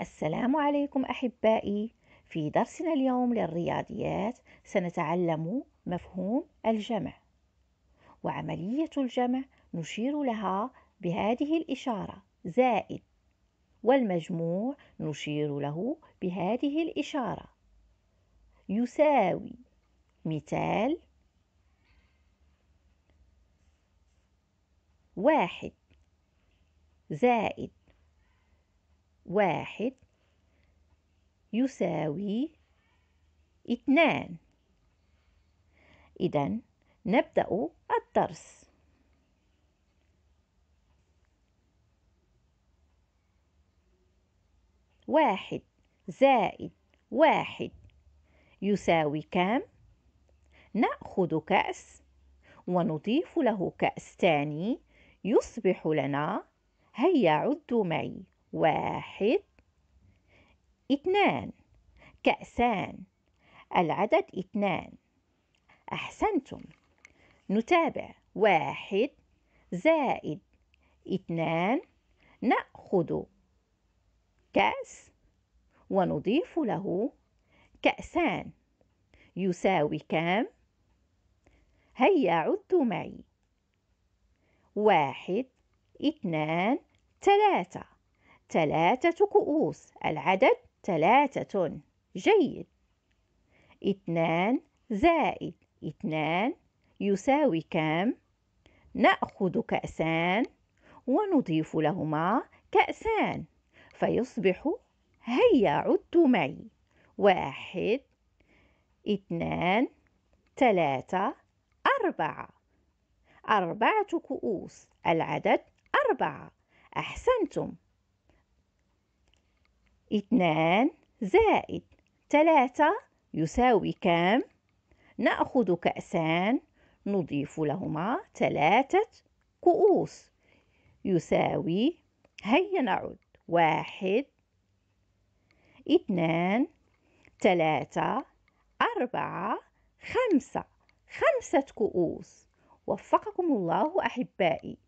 السلام عليكم أحبائي في درسنا اليوم للرياضيات سنتعلم مفهوم الجمع وعملية الجمع نشير لها بهذه الإشارة زائد والمجموع نشير له بهذه الإشارة يساوي مثال واحد زائد واحد يساوي اثنان إذا نبدأ الدرس واحد زائد واحد يساوي كام؟ نأخذ كأس ونضيف له كأس ثاني يصبح لنا هيا عدوا معي واحد اثنان كأسان العدد اثنان أحسنتم نتابع واحد زائد اثنان نأخذ كأس ونضيف له كأسان يساوي كام؟ هيا عدوا معي واحد اثنان ثلاثة ثلاثة كؤوس العدد ثلاثة جيد اثنان زائد اثنان يساوي كم؟ نأخذ كأسان ونضيف لهما كأسان فيصبح هيا عد معي واحد اثنان ثلاثة أربعة أربعة كؤوس العدد أربعة أحسنتم اثنان زائد ثلاثة يساوي كام؟ نأخذ كأسان نضيف لهما ثلاثة كؤوس يساوي هيا نعد واحد اثنان ثلاثة أربعة خمسة خمسة كؤوس وفقكم الله أحبائي